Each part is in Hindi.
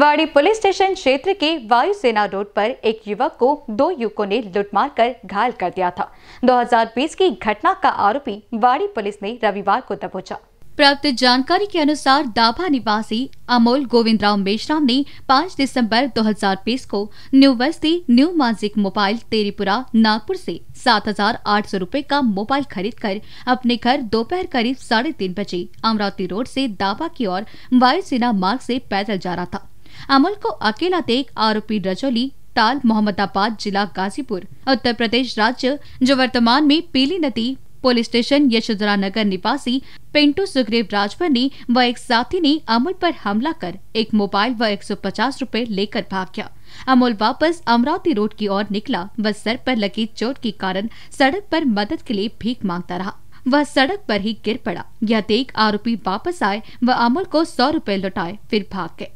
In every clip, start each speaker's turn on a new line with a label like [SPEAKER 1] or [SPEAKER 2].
[SPEAKER 1] वाड़ी पुलिस स्टेशन क्षेत्र के वायुसेना रोड पर एक युवक को दो युवकों ने लुटमार कर घायल कर दिया था 2020 की घटना का आरोपी वाड़ी पुलिस ने रविवार को दबोचा प्राप्त जानकारी के अनुसार दाभा निवासी अमोल गोविंद राव मेश्राम ने 5 दिसंबर 2020 को न्यू बस्ती न्यू मानसिक मोबाइल तेरीपुरा नागपुर से 7,800 रुपए का मोबाइल खरीद कर अपने घर दोपहर करीब साढ़े तीन बजे अमरावती रोड से दाभा की ओर वायुसेना मार्ग से पैदल जा रहा था अमल को अकेला देख आरोपी रजौली ताल मोहम्मदाबाद जिला गाजीपुर उत्तर प्रदेश राज्य जो वर्तमान में पीली नदी पुलिस स्टेशन यशोधरा नगर निवासी पिंटू सुग्रीव राजभर ने व एक साथी ने अमूल पर हमला कर एक मोबाइल व 150 रुपए लेकर भाग गया अमूल वापस अमरावती रोड की ओर निकला व सर पर लगी चोट के कारण सड़क पर मदद के लिए भीख मांगता रहा वह सड़क पर ही गिर पड़ा यह देख आरोपी वापस आए व अमूल को सौ रूपए लौटाए फिर भाग गए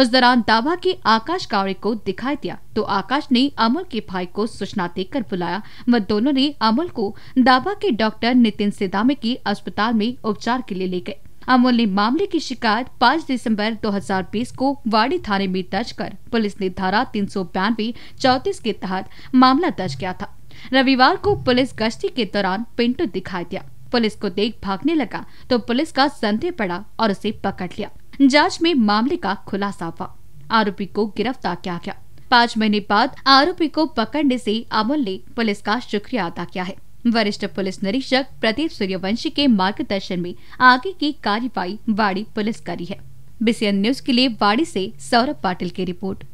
[SPEAKER 1] उस दौरान दावा के आकाश कावड़े को दिखाई दिया तो आकाश ने अमल के भाई को सूचना देकर बुलाया व दोनों ने अमल को दावा के डॉक्टर नितिन सिदामे के अस्पताल में उपचार के लिए ले गए अमोल ने मामले की शिकायत 5 दिसंबर 2020 को वाड़ी थाने में दर्ज कर पुलिस ने धारा तीन सौ चौतीस के तहत मामला दर्ज किया था रविवार को पुलिस गश्ती के दौरान पिंटू दिखाई दिया पुलिस को देख भागने लगा तो पुलिस का संदेह पड़ा और उसे पकड़ लिया जांच में मामले का खुलासा हुआ आरोपी को गिरफ्तार किया गया पाँच महीने बाद आरोपी को पकड़ने से अमल ने पुलिस का शुक्रिया अदा किया है वरिष्ठ पुलिस निरीक्षक प्रदीप सूर्यवंशी के मार्गदर्शन में आगे की कार्यवाही वाड़ी पुलिस करी है बीसीएन न्यूज के लिए वाड़ी से सौरभ पाटिल की रिपोर्ट